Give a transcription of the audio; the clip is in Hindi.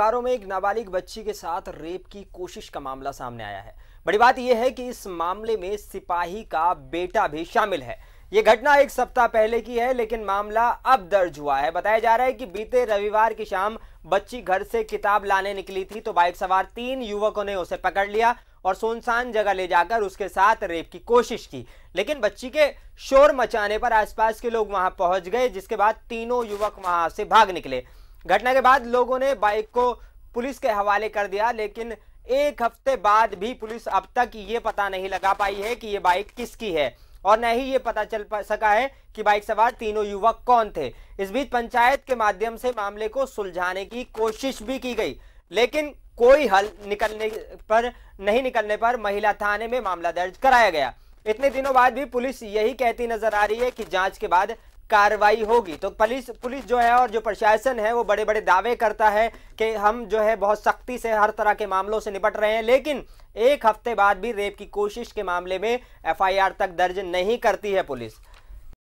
बोकारो में एक नाबालिग बच्ची के साथ रेप की कोशिश का मामला सामने आया है बड़ी बात यह है कि इस मामले में सिपाही का बेटा भी शामिल है यह घटना एक सप्ताह पहले की है लेकिन मामला अब दर्ज हुआ है बताया जा रहा है कि बीते रविवार की शाम बच्ची घर से किताब लाने निकली थी तो बाइक सवार तीन युवकों ने उसे पकड़ लिया और सुनसान जगह ले जाकर उसके साथ रेप की कोशिश की लेकिन बच्ची के शोर मचाने पर आसपास के लोग वहां पहुंच गए जिसके बाद तीनों युवक वहां से भाग निकले घटना के बाद लोगों ने बाइक को पुलिस के हवाले कर दिया लेकिन एक हफ्ते बाद भी पुलिस अब तक ये पता नहीं लगा पाई है कि ये बाइक किसकी है और न ही ये पता चल सका है कि बाइक सवार तीनों युवक कौन थे इस बीच पंचायत के माध्यम से मामले को सुलझाने की कोशिश भी की गई लेकिन कोई हल निकलने पर नहीं निकलने पर महिला थाने में मामला दर्ज कराया गया इतने दिनों बाद भी पुलिस यही कहती नजर आ रही है कि जांच के बाद कार्रवाई होगी तो पुलिस पुलिस जो है और जो प्रशासन है वो बड़े बड़े दावे करता है कि हम जो है बहुत सख्ती से हर तरह के मामलों से निपट रहे हैं लेकिन एक हफ्ते बाद भी रेप की कोशिश के मामले में एफआईआर तक दर्ज नहीं करती है पुलिस